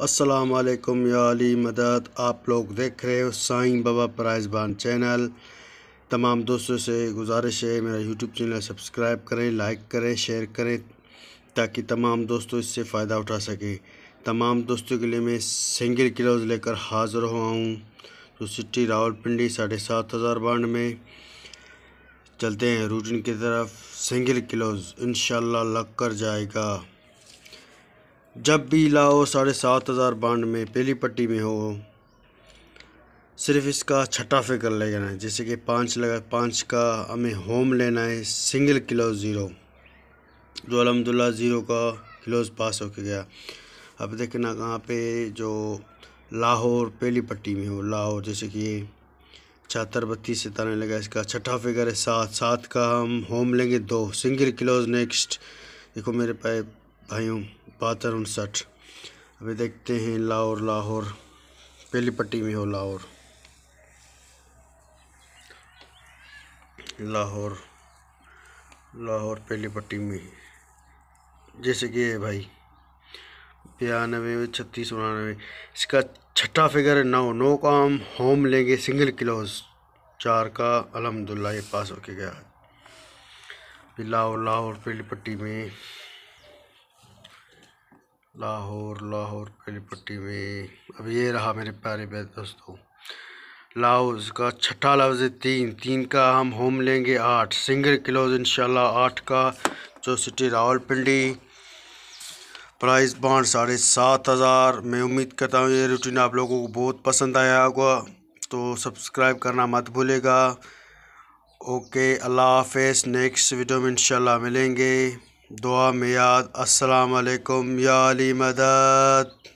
असलकुम याली मदद आप लोग देख रहे हो साईं बाबा प्राइजबान चैनल तमाम दोस्तों से गुजारिश है मेरा यूट्यूब चैनल सब्सक्राइब करें लाइक करें शेयर करें ताकि तमाम दोस्तों इससे फ़ायदा उठा सकें तमाम दोस्तों के लिए मैं सिंगल किलोज लेकर हाज़िर हुआ हूँ तो सिटी रावलपिंडी साढ़े सात हज़ार बांड में चलते हैं रूटीन की तरफ सिंगल किलोज इन लग कर जाएगा जब भी लाओ साढ़े सात हज़ार बांड में पहली पट्टी में हो सिर्फ इसका छठा फिगर लेना है जैसे कि पाँच लगा पाँच का हमें होम लेना है सिंगल किलो ज़ीरो जो अलहमदिल्ला ज़ीरो का किलोज पास होके गया अब देखना कहाँ पे जो लाहौर पहली पट्टी में हो लाहौर जैसे कि छहत्तर बत्तीस सताने लगा इसका छठा फिगर है सात सात का हम होम लेंगे दो सिंगल किलोज नेक्स्ट देखो मेरे पाए भाइयों बहत्तर उनसठ अभी देखते हैं लाहौर लाहौर पहली पट्टी में हो लाहौर लाहौर लाहौर पहली पट्टी में जैसे कि है भाई बयानवे छत्तीस उनानवे इसका छठा फिगर है नौ नौ का हम होम लेंगे सिंगल क्लोज चार का अलहमदिल्ला ये पास होके गया है लाहौर लाहौर पहली पट्टी में लाहौर लाहौर पहली पट्टी में अब ये रहा मेरे प्यारे प्यारे दोस्तों लाउज का छठा लफ्ज़ तीन तीन का हम होम लेंगे आठ सिंगर क्लोज इनशाला आठ का जो रावल रावलपिंडी प्राइस बॉन्ड साढ़े सात हज़ार मैं उम्मीद करता हूँ ये रूटीन आप लोगों को बहुत पसंद आया होगा तो सब्सक्राइब करना मत भूलेगा ओके अल्लाह हाफ नेक्स्ट वीडियो में इंशाल्लाह मिलेंगे दुआ मियाद याद अस्सलाम वालेकुम या अली मदद